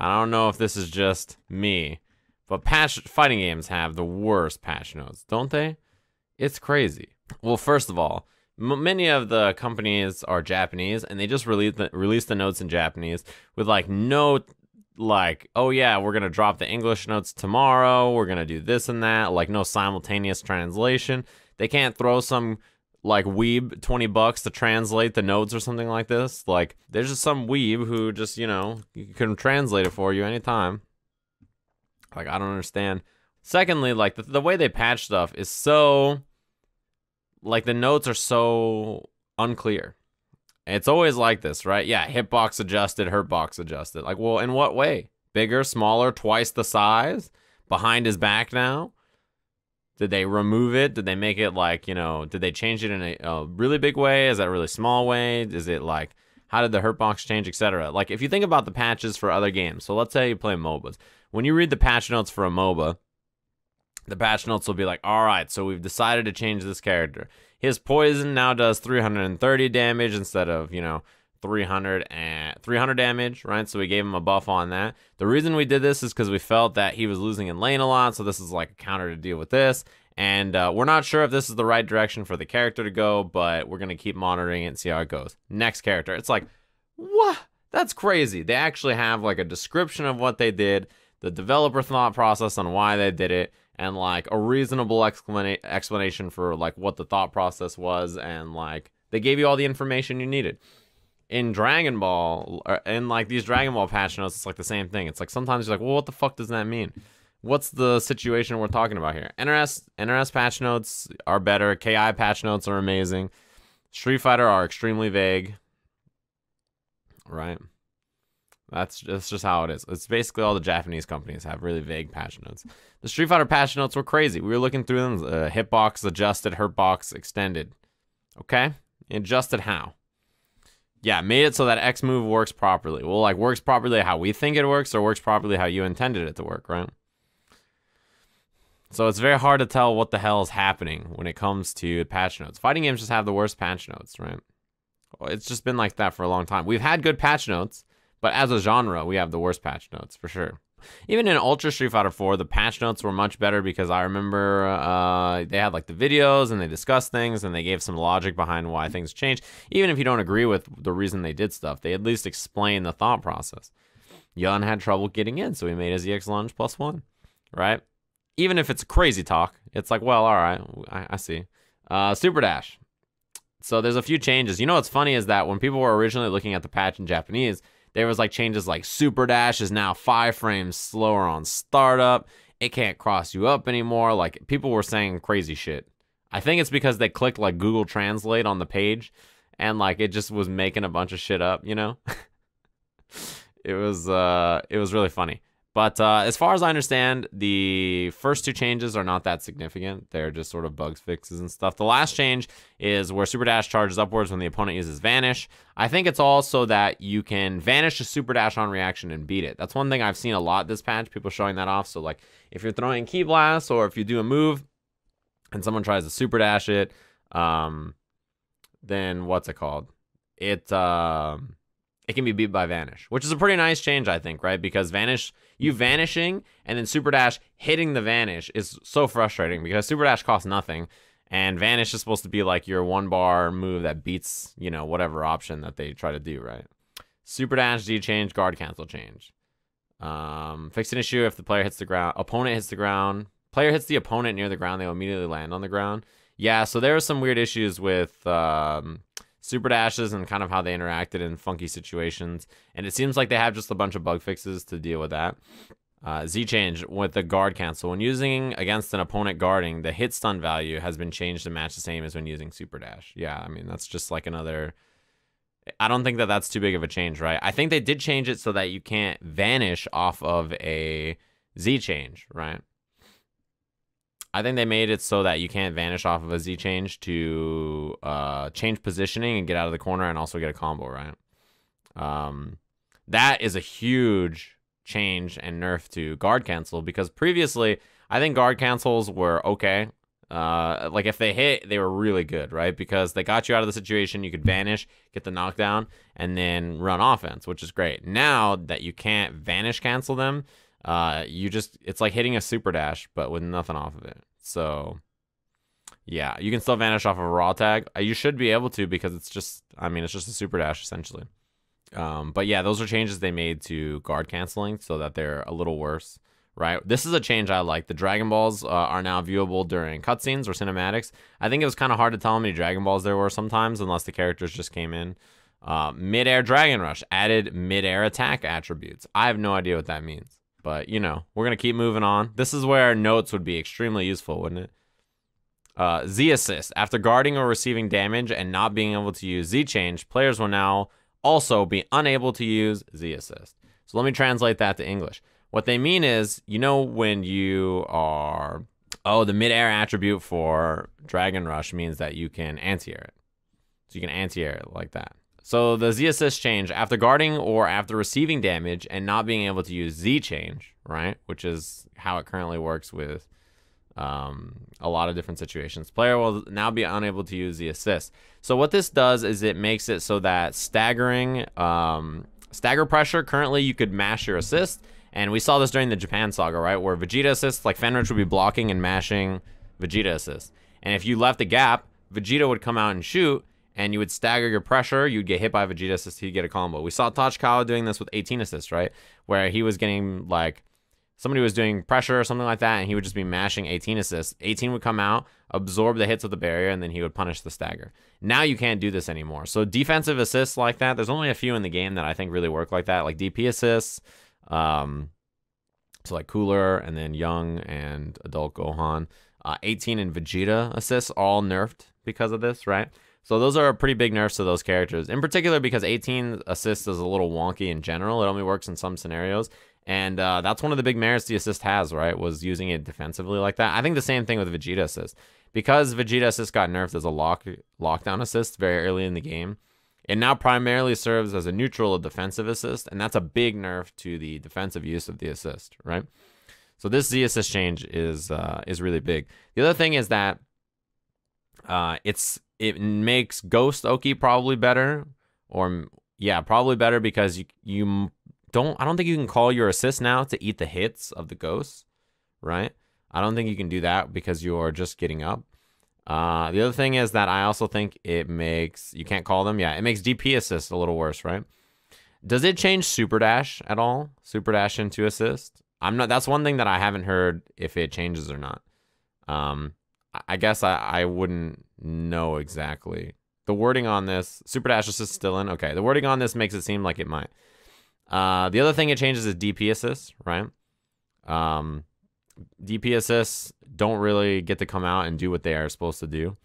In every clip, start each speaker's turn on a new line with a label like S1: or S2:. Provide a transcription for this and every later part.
S1: I don't know if this is just me, but patch fighting games have the worst patch notes, don't they? It's crazy. Well, first of all, many of the companies are Japanese, and they just release the, release the notes in Japanese with like no like, oh yeah, we're gonna drop the English notes tomorrow. We're gonna do this and that. Like no simultaneous translation. They can't throw some like weeb 20 bucks to translate the notes or something like this. Like there's just some weeb who just, you know, can translate it for you anytime. Like I don't understand. Secondly, like the, the way they patch stuff is so like the notes are so unclear. It's always like this, right? Yeah, hitbox adjusted, hurtbox adjusted. Like, well, in what way? Bigger, smaller, twice the size, behind his back now? Did they remove it? Did they make it like, you know, did they change it in a, a really big way? Is that really small way? Is it like, how did the hurt box change, etc.? Like, if you think about the patches for other games, so let's say you play MOBAs. When you read the patch notes for a MOBA, the patch notes will be like, all right, so we've decided to change this character. His poison now does 330 damage instead of, you know, 300 and 300 damage, right? So we gave him a buff on that. The reason we did this is because we felt that he was losing in lane a lot, so this is like a counter to deal with this and uh, we're not sure if this is the right direction for the character to go, but we're gonna keep monitoring it and see how it goes. Next character, it's like, what? That's crazy. They actually have like a description of what they did, the developer thought process on why they did it, and like a reasonable explana- explanation for like what the thought process was, and like they gave you all the information you needed. In Dragon Ball, or in like these Dragon Ball patch notes, it's like the same thing. It's like sometimes you're like, well, what the fuck does that mean? what's the situation we're talking about here? NRS NRS patch notes are better. KI patch notes are amazing. Street Fighter are extremely vague. Right. That's that's just how it is. It's basically all the Japanese companies have really vague patch notes. The Street Fighter patch notes were crazy. We were looking through them: uh, hitbox adjusted, hurtbox extended. Okay, adjusted how? Yeah, made it so that X move works properly. Well, like works properly how we think it works, or works properly how you intended it to work, right? So it's very hard to tell what the hell is happening when it comes to patch notes. Fighting games just have the worst patch notes, right? It's just been like that for a long time. We've had good patch notes, but as a genre, we have the worst patch notes for sure. Even in Ultra Street Fighter 4, the patch notes were much better because I remember uh, they had like the videos and they discussed things and they gave some logic behind why things changed. Even if you don't agree with the reason they did stuff, they at least explained the thought process. Yun had trouble getting in, so he made his EX launch plus one, right? even if it's crazy talk, it's like, well, all right, I, I see. Uh, Super Dash. So there's a few changes. You know what's funny is that when people were originally looking at the patch in Japanese, there was like changes like Super Dash is now five frames slower on startup. It can't cross you up anymore. Like people were saying crazy shit. I think it's because they clicked like Google Translate on the page and like it just was making a bunch of shit up, you know? it was uh it was really funny. But uh, as far as I understand, the first two changes are not that significant. They're just sort of bugs fixes and stuff. The last change is where Super Dash charges upwards when the opponent uses Vanish. I think it's also that you can Vanish a Super Dash on reaction and beat it. That's one thing I've seen a lot this patch, people showing that off. So, like, if you're throwing Key Blast or if you do a move and someone tries to Super Dash it, um, then what's it called? It. Um, it can be beat by Vanish, which is a pretty nice change, I think, right? Because Vanish, you vanishing and then Super Dash hitting the Vanish is so frustrating because Super Dash costs nothing. And Vanish is supposed to be like your one bar move that beats, you know, whatever option that they try to do, right? Super Dash, D change, guard cancel change. Um, fix an issue if the player hits the ground, opponent hits the ground, player hits the opponent near the ground, they will immediately land on the ground. Yeah, so there are some weird issues with um, super dashes and kind of how they interacted in funky situations. And it seems like they have just a bunch of bug fixes to deal with that. Uh, Z change with the guard cancel. When using against an opponent guarding, the hit stun value has been changed to match the same as when using super dash. Yeah, I mean, that's just like another. I don't think that that's too big of a change, right? I think they did change it so that you can't vanish off of a Z change, right? I think they made it so that you can't vanish off of a Z change to uh, change positioning and get out of the corner and also get a combo, right? Um, that is a huge change and nerf to guard cancel because previously I think guard cancels were okay. Uh, like if they hit, they were really good, right? Because they got you out of the situation. You could vanish, get the knockdown, and then run offense, which is great. Now that you can't vanish cancel them, uh, you just it's like hitting a super dash but with nothing off of it. So yeah, you can still vanish off of a raw tag. Uh, you should be able to because it's just I mean it's just a super dash essentially. Um, but yeah, those are changes they made to guard canceling so that they're a little worse. Right, this is a change I like. The Dragon Balls uh, are now viewable during cutscenes or cinematics. I think it was kind of hard to tell how many Dragon Balls there were sometimes, unless the characters just came in. Uh, mid-air Dragon Rush added mid-air attack attributes. I have no idea what that means. But, you know, we're going to keep moving on. This is where notes would be extremely useful, wouldn't it? Uh, Z assist. After guarding or receiving damage and not being able to use Z change, players will now also be unable to use Z assist. So let me translate that to English. What they mean is, you know, when you are, oh, the midair attribute for Dragon Rush means that you can anti air it. So you can anti air it like that. So the Z assist change after guarding or after receiving damage and not being able to use Z change, right? Which is how it currently works with um, a lot of different situations. Player will now be unable to use the assist. So what this does is it makes it so that staggering, um, stagger pressure, currently you could mash your assist. And we saw this during the Japan saga, right? Where Vegeta assists, like Fenrich would be blocking and mashing Vegeta assist. And if you left a gap, Vegeta would come out and shoot, and you would stagger your pressure. You'd get hit by Vegeta assist. He'd get a combo. We saw Tachikawa doing this with 18 assists, right? Where he was getting like somebody was doing pressure or something like that, and he would just be mashing 18 assists. 18 would come out, absorb the hits of the barrier, and then he would punish the stagger. Now you can't do this anymore. So defensive assists like that, there's only a few in the game that I think really work like that, like DP assists. Um, so like Cooler and then Young and Adult Gohan. Uh, 18 and Vegeta assists all nerfed because of this, right? So those are a pretty big nerfs to those characters, in particular because 18 assist is a little wonky in general. It only works in some scenarios, and uh, that's one of the big merits the assist has, right? Was using it defensively like that. I think the same thing with Vegeta assist because Vegeta assist got nerfed as a lock lockdown assist very early in the game. It now primarily serves as a neutral or defensive assist, and that's a big nerf to the defensive use of the assist, right? So this Z assist change is uh, is really big. The other thing is that uh, it's it makes Ghost Oki probably better, or yeah, probably better because you you don't I don't think you can call your assist now to eat the hits of the Ghost, right? I don't think you can do that because you're just getting up. Uh, the other thing is that I also think it makes you can't call them. Yeah, it makes DP assist a little worse, right? Does it change super dash at all? Super dash into assist? I'm not. That's one thing that I haven't heard if it changes or not. Um, I guess I, I wouldn't know exactly. The wording on this, Super Dash Assist still in. Okay, the wording on this makes it seem like it might. Uh, the other thing it changes is DP Assist, right? Um, DP Assists don't really get to come out and do what they are supposed to do.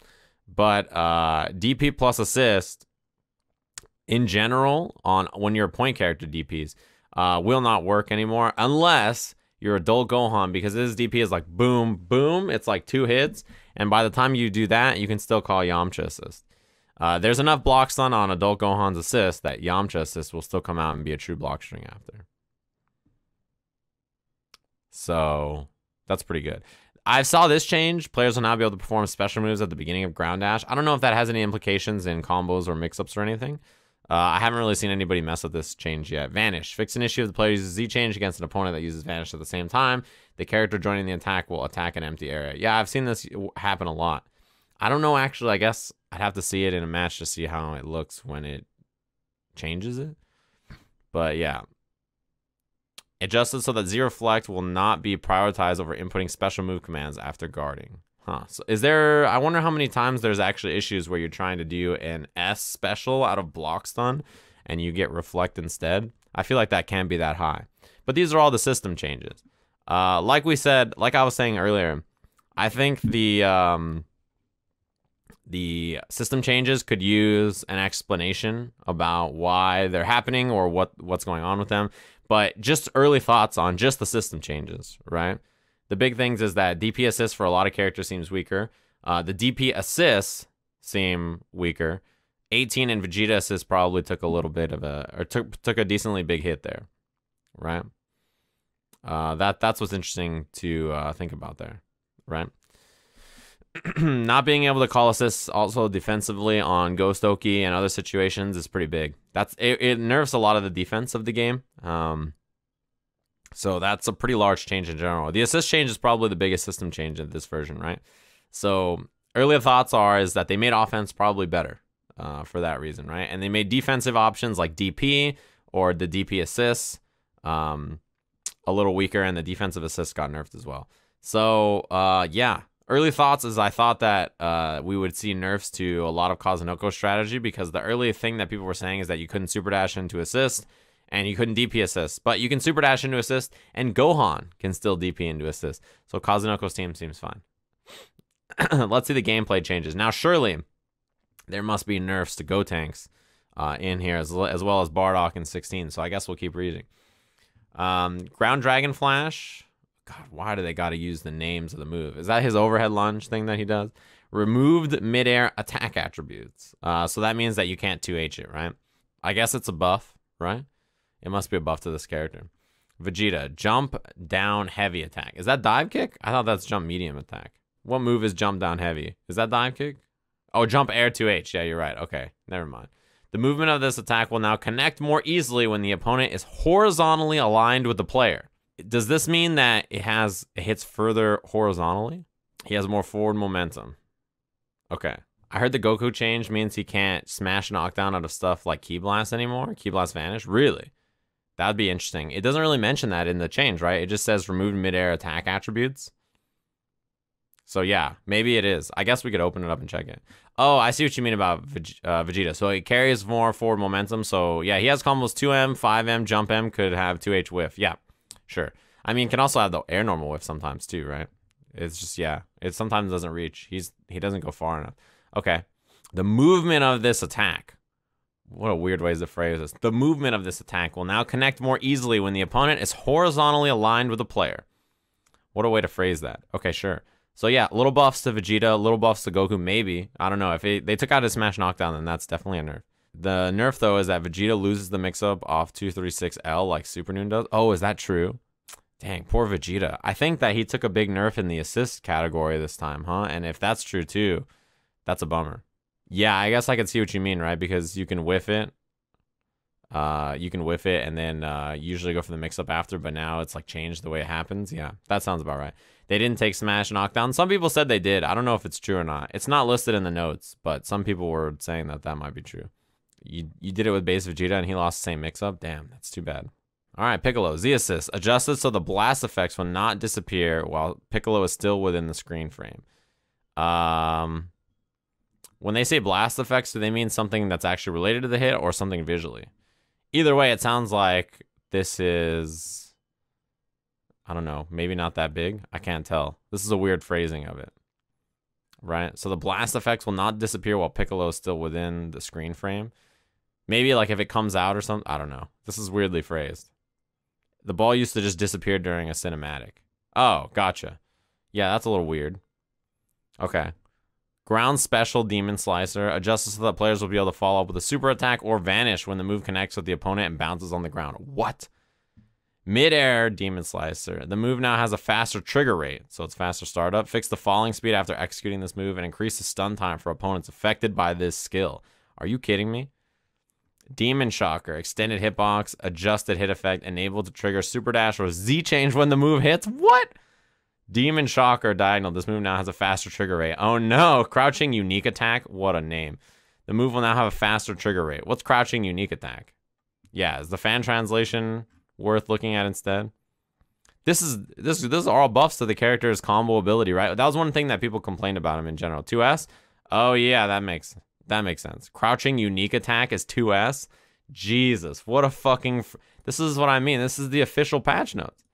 S1: But uh, DP plus Assist, in general, on when you're a point character DPs, uh, will not work anymore unless you're a dull Gohan because his DP is like boom, boom. It's like two hits. And by the time you do that, you can still call Yamcha assist. Uh, there's enough block stun on adult Gohan's assist that Yamcha assist will still come out and be a true block string after. So that's pretty good. I saw this change. Players will now be able to perform special moves at the beginning of ground dash. I don't know if that has any implications in combos or mix-ups or anything. Uh, I haven't really seen anybody mess with this change yet. Vanish. Fix an issue of the player uses Z change against an opponent that uses Vanish at the same time. The character joining the attack will attack an empty area. Yeah, I've seen this happen a lot. I don't know, actually. I guess I'd have to see it in a match to see how it looks when it changes it. But yeah. Adjusted so that Z Reflect will not be prioritized over inputting special move commands after guarding. Huh. So is there, I wonder how many times there's actually issues where you're trying to do an S special out of block stun and you get reflect instead. I feel like that can be that high. But these are all the system changes. Uh, like we said, like I was saying earlier, I think the, um, the system changes could use an explanation about why they're happening or what, what's going on with them. But just early thoughts on just the system changes, right? The big things is that DP assists for a lot of characters seems weaker. Uh, the DP assists seem weaker. 18 and Vegeta assists probably took a little bit of a or took took a decently big hit there, right? Uh, that that's what's interesting to uh, think about there, right? Not being able to call assists also defensively on Ghost Oki and other situations is pretty big. That's it, it nerfs a lot of the defense of the game. Um, so that's a pretty large change in general. The assist change is probably the biggest system change in this version, right? So earlier thoughts are is that they made offense probably better uh, for that reason, right? And they made defensive options like DP or the DP assist um, a little weaker, and the defensive assist got nerfed as well. So uh, yeah, early thoughts is I thought that uh, we would see nerfs to a lot of Kazunoko strategy because the early thing that people were saying is that you couldn't super dash into assist and you couldn't DP assist. But you can super dash into assist, and Gohan can still DP into assist. So Kazunoko's team seems fine. Let's see the gameplay changes. Now, surely there must be nerfs to Go Tanks uh, in here, as, as well as Bardock and 16. So I guess we'll keep reading. Um, Ground Dragon Flash. God, why do they got to use the names of the move? Is that his overhead lunge thing that he does? Removed midair attack attributes. Uh, so that means that you can't 2H it, right? I guess it's a buff, right? It must be a buff to this character. Vegeta, jump down heavy attack. Is that dive kick? I thought that's jump medium attack. What move is jump down heavy? Is that dive kick? Oh, jump air 2H. Yeah, you're right. Okay, never mind. The movement of this attack will now connect more easily when the opponent is horizontally aligned with the player. Does this mean that it has it hits further horizontally? He has more forward momentum. Okay. I heard the Goku change means he can't smash knockdown out of stuff like Key Blast anymore. Key Blast Vanish? Really? That would be interesting. It doesn't really mention that in the change, right? It just says remove midair attack attributes. So yeah, maybe it is. I guess we could open it up and check it. Oh, I see what you mean about uh, Vegeta. So it carries more forward momentum. So yeah, he has combos 2M, 5M, jump M, could have 2H whiff. Yeah, sure. I mean, can also have the air normal whiff sometimes too, right? It's just, yeah, it sometimes doesn't reach. He's He doesn't go far enough. Okay. The movement of this attack what a weird ways to phrase this. The movement of this attack will now connect more easily when the opponent is horizontally aligned with the player. What a way to phrase that. Okay, sure. So yeah, little buffs to Vegeta, little buffs to Goku, maybe. I don't know. If it, they took out his Smash Knockdown, then that's definitely a nerf. The nerf, though, is that Vegeta loses the mix-up off 236L like Super Noon does. Oh, is that true? Dang, poor Vegeta. I think that he took a big nerf in the assist category this time, huh? And if that's true, too, that's a bummer. Yeah, I guess I could see what you mean, right? Because you can whiff it. Uh, you can whiff it and then uh, usually go for the mix-up after, but now it's like changed the way it happens. Yeah, that sounds about right. They didn't take smash knockdown. Some people said they did. I don't know if it's true or not. It's not listed in the notes, but some people were saying that that might be true. You you did it with base Vegeta and he lost the same mix-up. Damn, that's too bad. All right, Piccolo, Z assist. Adjusted so the blast effects will not disappear while Piccolo is still within the screen frame. Um, when they say blast effects, do they mean something that's actually related to the hit or something visually? Either way, it sounds like this is... I don't know, maybe not that big. I can't tell. This is a weird phrasing of it. Right? So the blast effects will not disappear while Piccolo is still within the screen frame. Maybe like if it comes out or something. I don't know. This is weirdly phrased. The ball used to just disappear during a cinematic. Oh, gotcha. Yeah, that's a little weird. Okay, Ground special Demon Slicer adjusts so that players will be able to follow up with a super attack or vanish when the move connects with the opponent and bounces on the ground. What? Midair Demon Slicer. The move now has a faster trigger rate, so it's faster startup. Fix the falling speed after executing this move and increase the stun time for opponents affected by this skill. Are you kidding me? Demon Shocker, extended hitbox, adjusted hit effect, enabled to trigger super dash or Z change when the move hits. What? Demon Shock or Diagonal. This move now has a faster trigger rate. Oh no, Crouching Unique Attack. What a name. The move will now have a faster trigger rate. What's Crouching Unique Attack? Yeah, is the fan translation worth looking at instead? This is this this is all buffs to the character's combo ability, right? That was one thing that people complained about him in general. 2S? Oh yeah, that makes that makes sense. Crouching unique attack is 2S. Jesus, what a fucking this is what I mean. This is the official patch notes.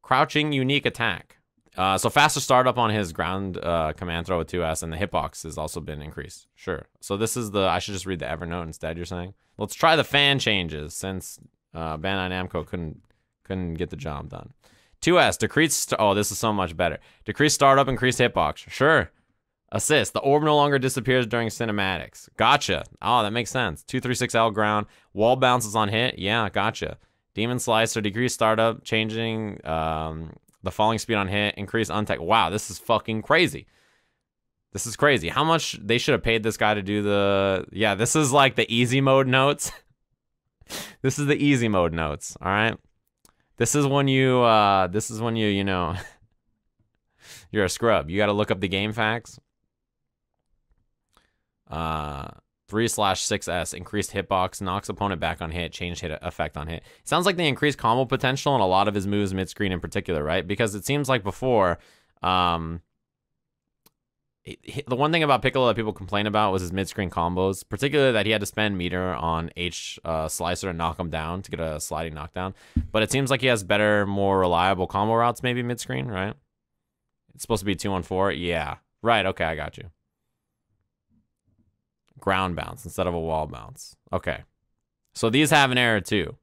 S1: Crouching unique attack. Uh, so faster startup on his ground uh, command throw with 2S and the hitbox has also been increased. Sure. So this is the, I should just read the Evernote instead, you're saying? Let's try the fan changes since uh, Bandai Namco couldn't, couldn't get the job done. 2S, decreased, oh, this is so much better. Decreased startup, increased hitbox. Sure. Assist, the orb no longer disappears during cinematics. Gotcha. Oh, that makes sense. 236L ground, wall bounces on hit. Yeah, gotcha. Demon Slicer, decrease startup, changing um, the falling speed on hit, increased untech. Wow, this is fucking crazy. This is crazy. How much they should have paid this guy to do the... Yeah, this is like the easy mode notes. this is the easy mode notes, all right? This is when you, uh, this is when you, you know, you're a scrub. You got to look up the game facts. Uh, 3 slash 6S, increased hitbox, knocks opponent back on hit, change hit effect on hit. It sounds like they increased combo potential in a lot of his moves mid screen in particular, right? Because it seems like before, um, the one thing about Piccolo that people complain about was his mid screen combos, particularly that he had to spend meter on H uh, slicer and knock him down to get a sliding knockdown. But it seems like he has better, more reliable combo routes, maybe mid screen, right? It's supposed to be two on four. Yeah. Right. Okay. I got you ground bounce instead of a wall bounce. Okay. So these have an error too.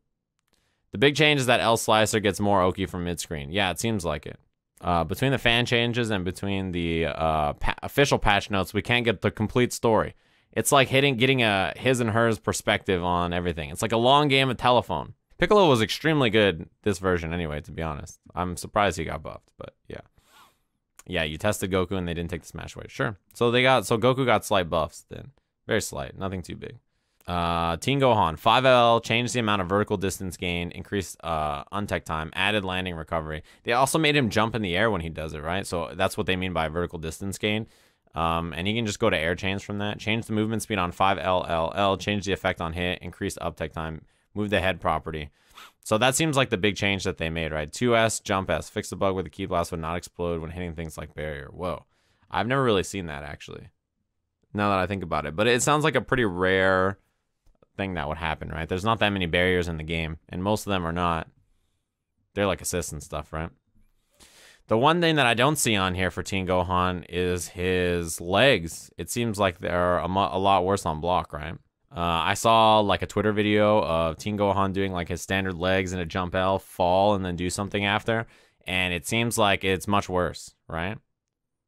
S1: The big change is that L slicer gets more oki from mid screen. Yeah, it seems like it. Uh, between the fan changes and between the uh, pa official patch notes, we can't get the complete story. It's like hitting, getting a his and hers perspective on everything. It's like a long game of telephone. Piccolo was extremely good this version anyway, to be honest. I'm surprised he got buffed, but yeah. Yeah, you tested Goku and they didn't take the Smash away. Sure. So they got so Goku got slight buffs then. Very slight, nothing too big. Uh, Teen Gohan, 5L changed the amount of vertical distance gained, increased uh, untech time, added landing recovery. They also made him jump in the air when he does it, right? So that's what they mean by vertical distance gain. Um, and he can just go to air change from that. Change the movement speed on 5LLL, change the effect on hit, increased uptech time, move the head property. So that seems like the big change that they made, right? 2S, jump S, fix the bug where the key blast would not explode when hitting things like barrier. Whoa. I've never really seen that actually now that I think about it. But it sounds like a pretty rare thing that would happen, right? There's not that many barriers in the game, and most of them are not. They're like assists and stuff, right? The one thing that I don't see on here for Teen Gohan is his legs. It seems like they're a, a lot worse on block, right? Uh, I saw like a Twitter video of Teen Gohan doing like his standard legs in a jump L, fall, and then do something after. And it seems like it's much worse, right?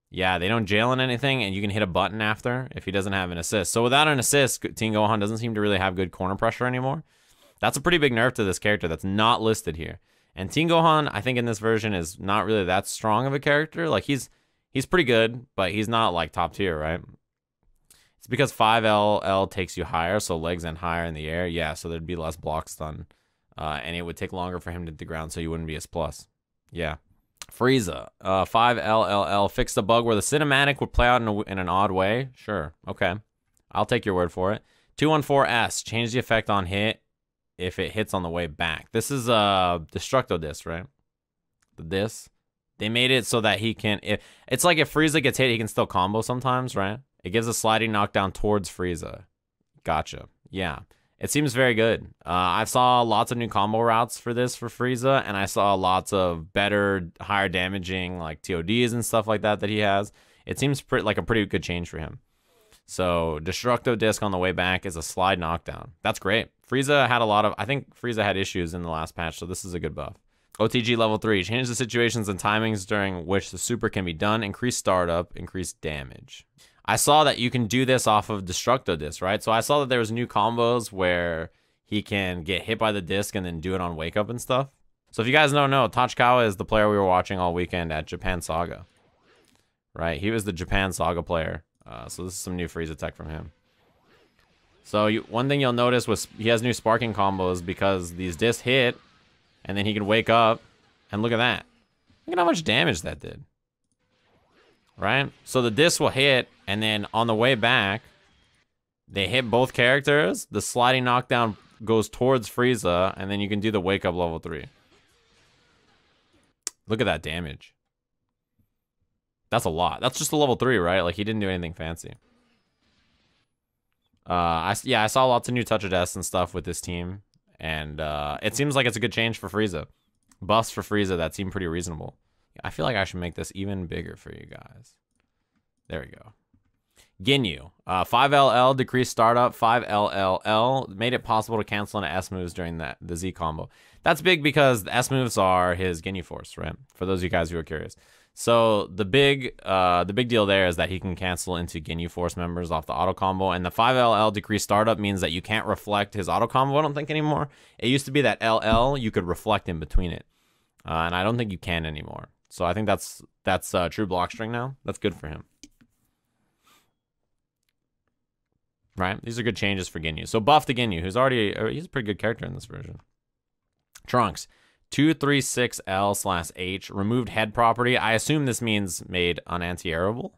S1: Yeah, they don't jail in anything, and you can hit a button after if he doesn't have an assist. So without an assist, Team Gohan doesn't seem to really have good corner pressure anymore. That's a pretty big nerf to this character that's not listed here. And Team Gohan, I think in this version, is not really that strong of a character. Like, he's he's pretty good, but he's not, like, top tier, right? It's because 5LL takes you higher, so legs and higher in the air. Yeah, so there'd be less blocks done, uh, and it would take longer for him to the ground, so you wouldn't be as plus. Yeah. Frieza, uh, 5LLL, fix the bug where the cinematic would play out in, a, in an odd way. Sure, okay. I'll take your word for it. 214S, change the effect on hit if it hits on the way back. This is a uh, Destructo Disc, right? The Disc. They made it so that he can... it's like if Frieza gets hit, he can still combo sometimes, right? It gives a sliding knockdown towards Frieza. Gotcha. Yeah. It seems very good. Uh, I saw lots of new combo routes for this for Frieza, and I saw lots of better, higher damaging like TODs and stuff like that that he has. It seems pretty, like a pretty good change for him. So Destructo Disc on the way back is a slide knockdown. That's great. Frieza had a lot of, I think Frieza had issues in the last patch, so this is a good buff. OTG level 3, change the situations and timings during which the super can be done, increase startup, increase damage. I saw that you can do this off of Destructo Disc, right? So I saw that there was new combos where he can get hit by the disc and then do it on Wake Up and stuff. So if you guys don't know, Tachikawa is the player we were watching all weekend at Japan Saga. Right, he was the Japan Saga player. Uh, so this is some new freeze attack from him. So you, one thing you'll notice was he has new sparking combos because these discs hit, and then he can wake up, and look at that. Look at how much damage that did. Right? So the disc will hit, and then on the way back, they hit both characters. The sliding knockdown goes towards Frieza, and then you can do the wake up level 3. Look at that damage. That's a lot. That's just a level 3, right? Like, he didn't do anything fancy. Uh, I, yeah, I saw lots of new touch of deaths and stuff with this team. And uh, it seems like it's a good change for Frieza. Buffs for Frieza, that seem pretty reasonable. I feel like I should make this even bigger for you guys. There we go. Ginyu. Uh, 5LL decreased startup, 5LLL made it possible to cancel an S moves during that the Z combo. That's big because the S moves are his Ginyu Force, right? For those of you guys who are curious. So the big uh, the big deal there is that he can cancel into Ginyu Force members off the auto combo, and the 5LL decreased startup means that you can't reflect his auto combo, I don't think, anymore. It used to be that LL, you could reflect in between it, uh, and I don't think you can anymore. So I think that's that's uh, true block string now. That's good for him. right? These are good changes for Ginyu. So buff the Ginyu, who's already uh, he's a pretty good character in this version. Trunks, 236L slash H, removed head property. I assume this means made unanti-airable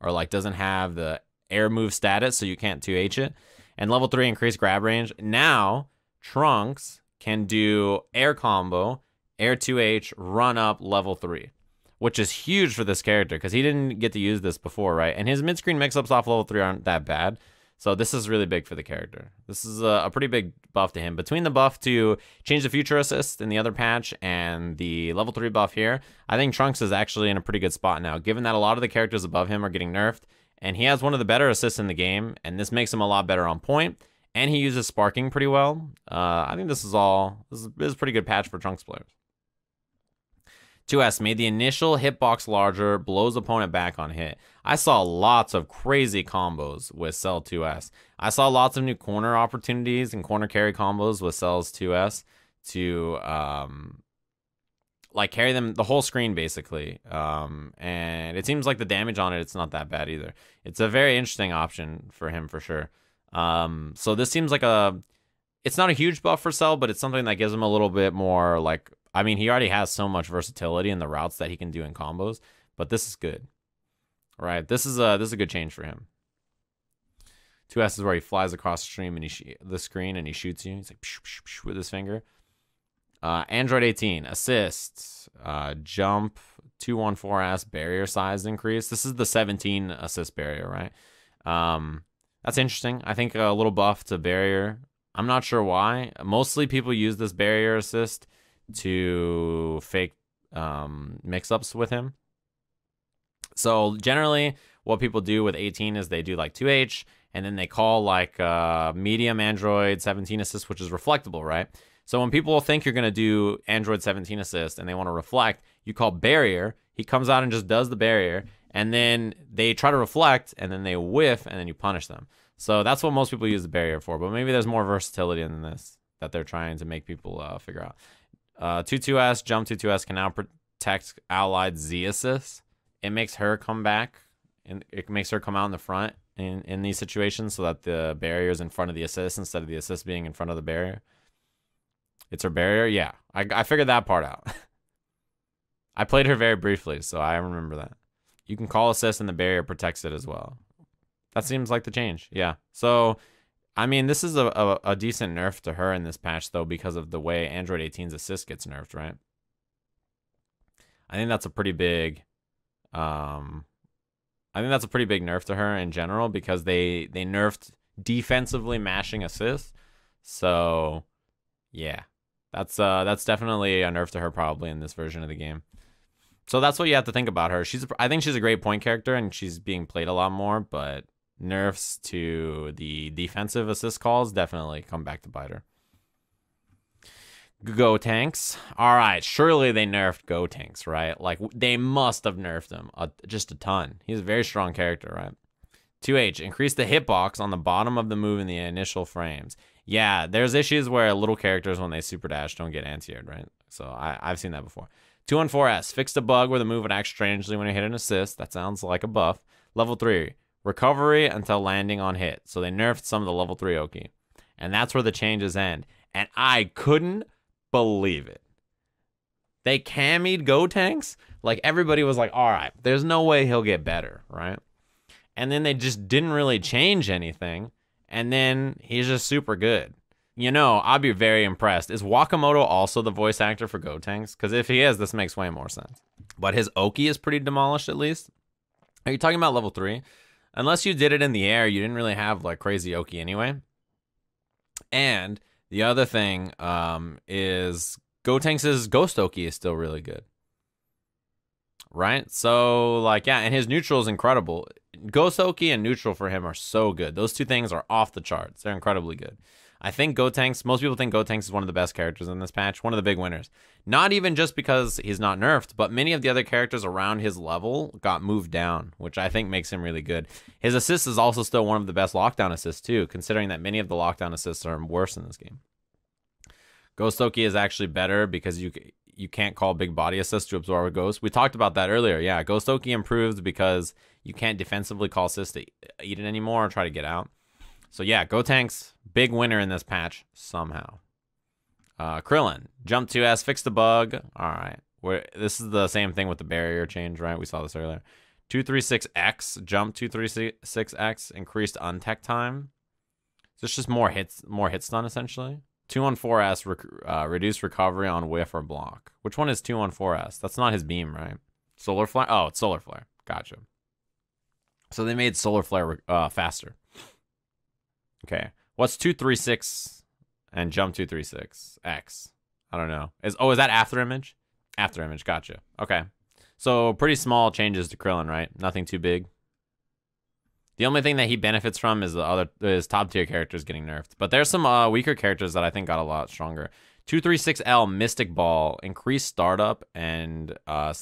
S1: or like doesn't have the air move status, so you can't 2H it. And level 3 increased grab range. Now, Trunks can do air combo, air 2H, run up level 3 which is huge for this character because he didn't get to use this before, right? And his mid-screen mix-ups off level 3 aren't that bad. So this is really big for the character. This is a, a, pretty big buff to him. Between the buff to change the future assist in the other patch and the level 3 buff here, I think Trunks is actually in a pretty good spot now, given that a lot of the characters above him are getting nerfed, and he has one of the better assists in the game, and this makes him a lot better on point, and he uses sparking pretty well. Uh, I think this is all, this is, this is a pretty good patch for Trunks players. 2S made the initial hitbox larger, blows opponent back on hit. I saw lots of crazy combos with Cell 2S. I saw lots of new corner opportunities and corner carry combos with Cell's 2S to um, like carry them the whole screen basically. Um, and it seems like the damage on it it's not that bad either. It's a very interesting option for him for sure. Um, so this seems like a it's not a huge buff for Cell, but it's something that gives him a little bit more like I mean, he already has so much versatility in the routes that he can do in combos, but this is good. All right, this is a this is a good change for him. 2S is where he flies across the stream and he sh- the screen and he shoots you. He's like psh, psh, psh, with his finger. Uh, Android 18 assists, uh, jump, 214S barrier size increase. This is the 17 assist barrier, right? Um, that's interesting. I think a little buff to barrier. I'm not sure why. Mostly people use this barrier assist to fake um, mix ups with him. So generally, what people do with 18 is they do like 2H and then they call like uh, medium Android 17 assist, which is reflectable, right? So when people think you're going to do Android 17 assist and they want to reflect, you call barrier. He comes out and just does the barrier and then they try to reflect and then they whiff and then you punish them. So that's what most people use the barrier for, but maybe there's more versatility in this that they're trying to make people uh, figure out. Uh, 2-2S, jump 2-2S can now protect allied assist. It makes her come back, and it makes her come out in the front in, in these situations so that the barrier is in front of the assist instead of the assist being in front of the barrier. It's her barrier? Yeah, I, I figured that part out. I played her very briefly, so I remember that. You can call assist and the barrier protects it as well. That seems like the change, yeah. So I mean, this is a, a, a, decent nerf to her in this patch, though, because of the way Android 18's assist gets nerfed, right? I think that's a pretty big... Um, I think that's a pretty big nerf to her in general because they, they nerfed defensively mashing assist. So, yeah. That's uh that's definitely a nerf to her probably in this version of the game. So that's what you have to think about her. She's I think she's a great point character and she's being played a lot more, but nerfs to the defensive assist calls definitely come back to bite her. Go tanks. All right, surely they nerfed Go tanks, right? Like they must have nerfed him a, just a ton. He's a very strong character, right? 2H, increase the hitbox on the bottom of the move in the initial frames. Yeah, there's issues where little characters, when they super dash, don't get anti-aired, right? So I, I've seen that before. 214S, fixed a bug where the move would act strangely when you hit an assist. That sounds like a buff. Level 3, recovery until landing on hit. So they nerfed some of the level 3 Oki. And that's where the changes end. And I couldn't believe it. They cammied Go Tanks. Like everybody was like, all right, there's no way he'll get better, right? And then they just didn't really change anything. And then he's just super good. You know, i would be very impressed. Is Wakamoto also the voice actor for Go Tanks? Because if he is, this makes way more sense. But his Oki is pretty demolished, at least. Are you talking about level three? unless you did it in the air, you didn't really have like crazy oki anyway. And the other thing um, is Gotenks' Ghost Oki is still really good. Right? So, like, yeah, and his neutral is incredible. Ghost Oki and neutral for him are so good. Those two things are off the charts. They're incredibly good. I think Gotenks, most people think Gotenks is one of the best characters in this patch, one of the big winners. Not even just because he's not nerfed, but many of the other characters around his level got moved down, which I think makes him really good. His assist is also still one of the best lockdown assists, too, considering that many of the lockdown assists are worse in this game. Ghostoki is actually better because you you can't call big body assist to absorb a ghost. We talked about that earlier. Yeah, Ghostoki improved because you can't defensively call assist to eat it anymore or try to get out. So yeah, Gotenks Big winner in this patch somehow. Uh, Krillin, jump 2S, fix the bug. All right. We're, this is the same thing with the barrier change, right? We saw this earlier. 236X, jump 236X, increased untech time. So it's just more hits, more hit stun essentially. 214S, rec uh, reduced recovery on whiff or block. Which one is 214S? That's not his beam, right? Solar Flare? Oh, it's Solar Flare. Gotcha. So they made Solar Flare uh, faster. Okay. What's 236 and jump 236? X. I don't know. Is Oh, is that after image? After image, gotcha. Okay. So pretty small changes to Krillin, right? Nothing too big. The only thing that he benefits from is the other his top tier characters getting nerfed. But there's some uh, weaker characters that I think got a lot stronger. 236L Mystic Ball, increased startup and uh,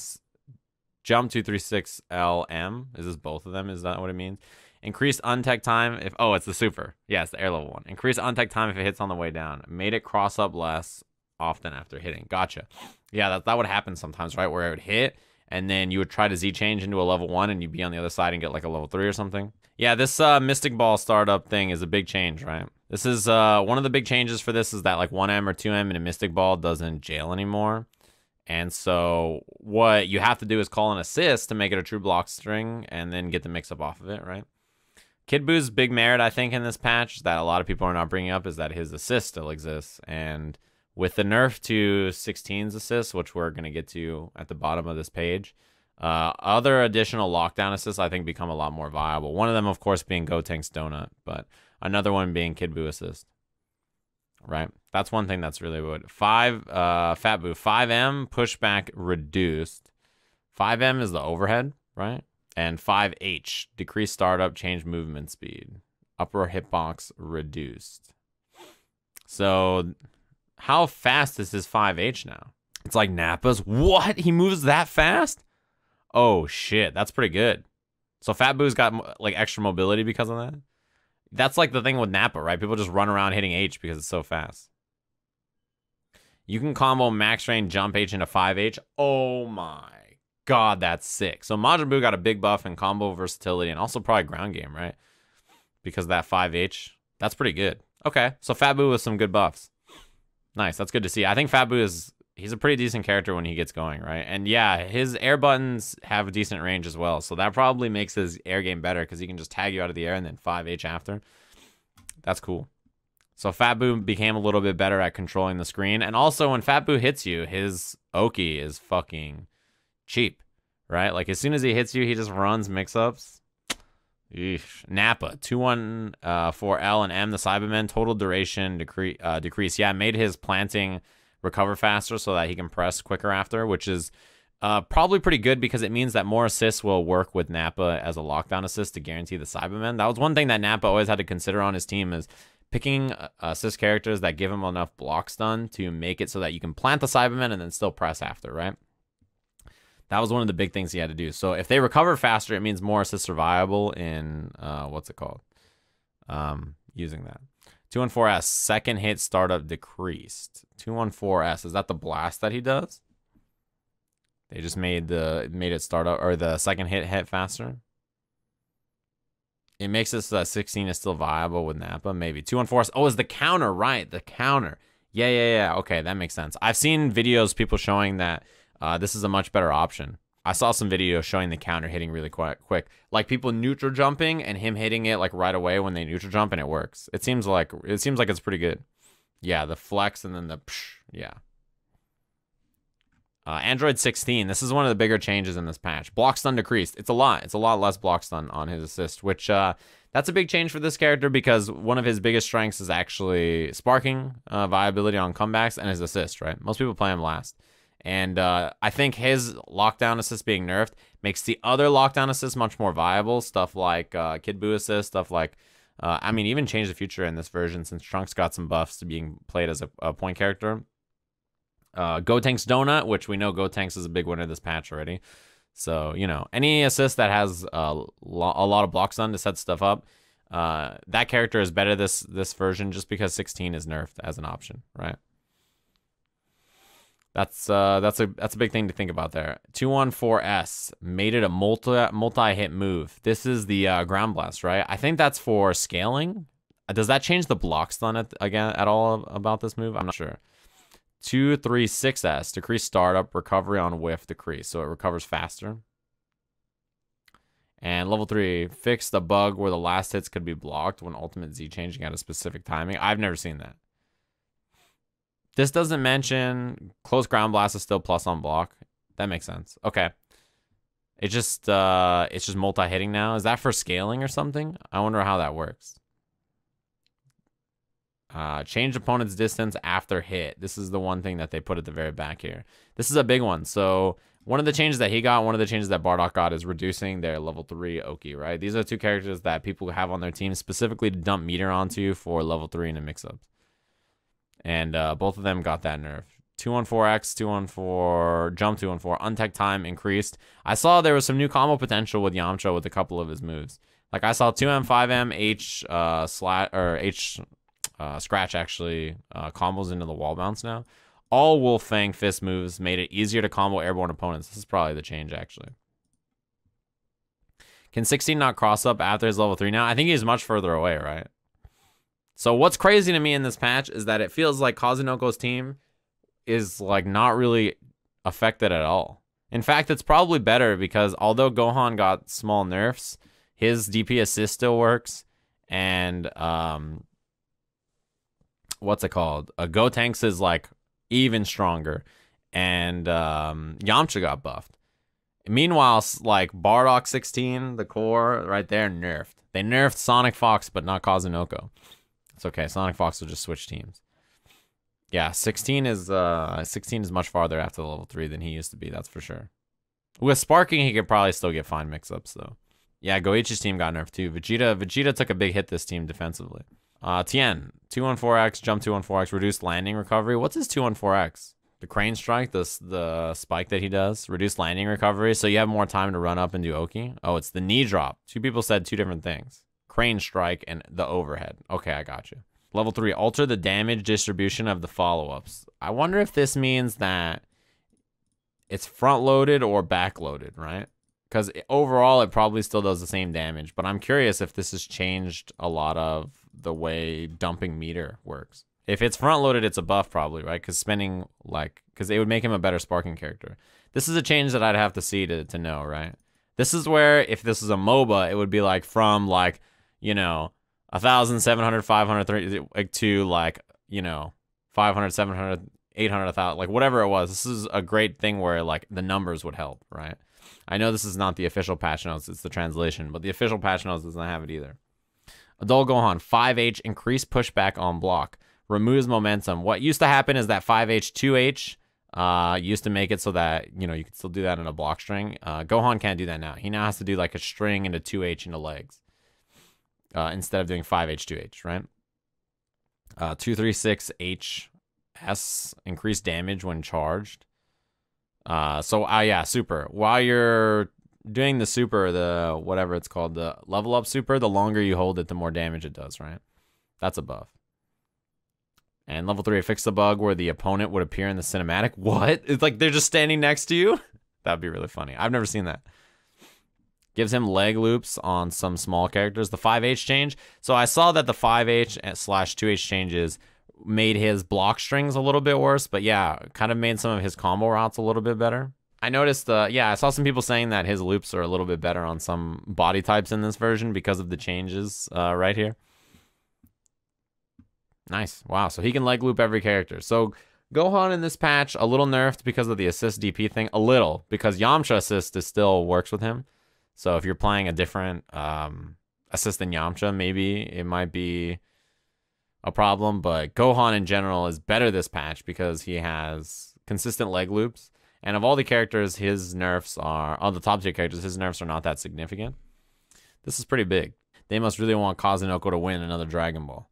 S1: jump 236LM. Is this both of them? Is that what it means? Increased untech time if oh it's the super. Yeah, it's the air level one. Increased untech time if it hits on the way down. Made it cross up less often after hitting. Gotcha. Yeah, that that would happen sometimes, right? Where it would hit and then you would try to Z change into a level one and you'd be on the other side and get like a level three or something. Yeah, this uh, Mystic Ball startup thing is a big change, right? This is uh, one of the big changes for this is that like 1M or 2M in a Mystic Ball doesn't jail anymore. And so what you have to do is call an assist to make it a true block string and then get the mix up off of it, right? Kid Boo's big merit, I think, in this patch that a lot of people are not bringing up is that his assist still exists. And with the nerf to 16's assist, which we're going to get to at the bottom of this page, uh, other additional lockdown assists, I think, become a lot more viable. One of them, of course, being Gotenks Donut, but another one being Kid Boo assist. Right? That's one thing that's really good. Five, uh, Fat Boo, 5M pushback reduced. 5M is the overhead, right? And 5H, decrease startup, change movement speed. Upper hitbox reduced. So how fast is his 5H now? It's like Nappa's. What? He moves that fast? Oh, shit. That's pretty good. So Fat Boo's got like extra mobility because of that? That's like the thing with Nappa, right? People just run around hitting H because it's so fast. You can combo max range jump H into 5H. Oh my. God, that's sick. So Majin Buu got a big buff and combo versatility and also probably ground game, right? Because that 5H. That's pretty good. Okay, so Fabu with some good buffs. Nice, that's good to see. I think Fabu is he's a pretty decent character when he gets going, right? And yeah, his air buttons have a decent range as well. So that probably makes his air game better because he can just tag you out of the air and then 5H after. That's cool. So Fabu became a little bit better at controlling the screen. And also when Fabu hits you, his Oki is fucking cheap, right? Like as soon as he hits you, he just runs mix ups. Eesh. Napa, 214 uh, L and M, the Cybermen, total duration decre- uh, decrease. Yeah, made his planting recover faster so that he can press quicker after, which is uh, probably pretty good because it means that more assists will work with Napa as a lockdown assist to guarantee the Cybermen. That was one thing that Napa always had to consider on his team is picking uh, assist characters that give him enough block stun to make it so that you can plant the Cybermen and then still press after, right? that was one of the big things he had to do. So if they recover faster, it means Morris is survivable in uh, what's it called? Um, using that. 214S, second hit startup decreased. 214S, is that the blast that he does? They just made the made it start up or the second hit hit faster. It makes it so that 16 is still viable with Napa, maybe. 214S. Oh, is the counter, right? The counter. Yeah, yeah, yeah. Okay, that makes sense. I've seen videos people showing that uh, this is a much better option. I saw some video showing the counter hitting really quite quick. Like people neutral jumping and him hitting it like right away when they neutral jump and it works. It seems like it seems like it's pretty good. Yeah, the flex and then the psh, yeah. Uh, Android 16. This is one of the bigger changes in this patch. Block stun decreased. It's a lot. It's a lot less block stun on his assist, which uh, that's a big change for this character because one of his biggest strengths is actually sparking uh, viability on comebacks and his assist. Right. Most people play him last. And uh, I think his lockdown assist being nerfed makes the other lockdown assist much more viable. Stuff like uh, Kid Buu assist, stuff like, uh, I mean, even Change the Future in this version since Trunks got some buffs to being played as a, a point character. Uh, Go Tanks Donut, which we know Go Tanks is a big winner this patch already. So, you know, any assist that has a, uh, lo a lot of blocks on to set stuff up, uh, that character is better this, this version just because 16 is nerfed as an option, right? That's uh, that's a that's a big thing to think about there. Two one four S made it a multi multi hit move. This is the uh, ground blast, right? I think that's for scaling. Uh, does that change the block stun again at all about this move? I'm not sure. Two three six S decrease startup recovery on whiff decrease, so it recovers faster. And level three, fix the bug where the last hits could be blocked when ultimate Z changing at a specific timing. I've never seen that. This doesn't mention close ground blast is still plus on block. That makes sense. Okay. It just uh, it's just multi-hitting now. Is that for scaling or something? I wonder how that works. Uh, change opponent's distance after hit. This is the one thing that they put at the very back here. This is a big one. So one of the changes that he got, one of the changes that Bardock got is reducing their level 3 Oki, right? These are two characters that people have on their team specifically to dump meter onto for level 3 in a mix-up and uh, both of them got that nerf. Two on four X, two on four jump, two on four untech time increased. I saw there was some new combo potential with Yamcha with a couple of his moves. Like I saw two M five M H uh slat or H uh, scratch actually uh, combos into the wall bounce now. All Wolf Fang fist moves made it easier to combo airborne opponents. This is probably the change actually. Can 16 not cross up after his level 3 now? I think he's much further away, right? So what's crazy to me in this patch is that it feels like Kazunoko's team is like not really affected at all. In fact, it's probably better because although Gohan got small nerfs, his DP assist still works, and um, what's it called? A uh, Gotenks is like even stronger, and um, Yamcha got buffed. Meanwhile, like Bardock 16, the core right there nerfed. They nerfed Sonic Fox, but not Kazunoko. It's okay. Sonic Fox will just switch teams. Yeah, 16 is uh 16 is much farther after level 3 than he used to be, that's for sure. With sparking, he could probably still get fine mix-ups though. Yeah, Goichi's team got nerfed too. Vegeta Vegeta took a big hit this team defensively. Uh Tien, 214x, jump 214x, reduced landing recovery. What's his 214x? The crane strike, this the spike that he does, reduced landing recovery, so you have more time to run up and do Oki. Oh, it's the knee drop. Two people said two different things crane strike, and the overhead. Okay, I got you. Level three, alter the damage distribution of the follow-ups. I wonder if this means that it's front-loaded or back-loaded, right? Because overall, it probably still does the same damage, but I'm curious if this has changed a lot of the way dumping meter works. If it's front-loaded, it's a buff probably, right? Because spending, like, because it would make him a better sparking character. This is a change that I'd have to see to, to know, right? This is where, if this is a MOBA, it would be like from, like, you know, a thousand seven hundred five hundred three like to like, you know, 500, 700, 800, 1,000, like whatever it was. This is a great thing where like the numbers would help, right? I know this is not the official patch notes, it's the translation, but the official patch notes doesn't have it either. Adol Gohan, 5H, increased pushback on block, removes momentum. What used to happen is that 5H, 2H uh, used to make it so that, you know, you could still do that in a block string. Uh, Gohan can't do that now. He now has to do like a string and a 2H into legs uh, instead of doing 5H2H, right? Uh, 236HS, increased damage when charged. Uh, so, uh, yeah, super. While you're doing the super, the whatever it's called, the level up super, the longer you hold it, the more damage it does, right? That's a buff. And level three, fix the bug where the opponent would appear in the cinematic. What? It's like they're just standing next to you? That'd be really funny. I've never seen that gives him leg loops on some small characters. The 5H change. So I saw that the 5H slash 2H changes made his block strings a little bit worse, but yeah, kind of made some of his combo routes a little bit better. I noticed, uh, yeah, I saw some people saying that his loops are a little bit better on some body types in this version because of the changes uh, right here. Nice. Wow. So he can leg loop every character. So Gohan in this patch, a little nerfed because of the assist DP thing. A little, because Yamcha assist is still works with him. So if you're playing a different um, assistant Yamcha, maybe it might be a problem. But Gohan in general is better this patch because he has consistent leg loops. And of all the characters, his nerfs are, on the top tier characters, his nerfs are not that significant. This is pretty big. They must really want Kazunoko to win another Dragon Ball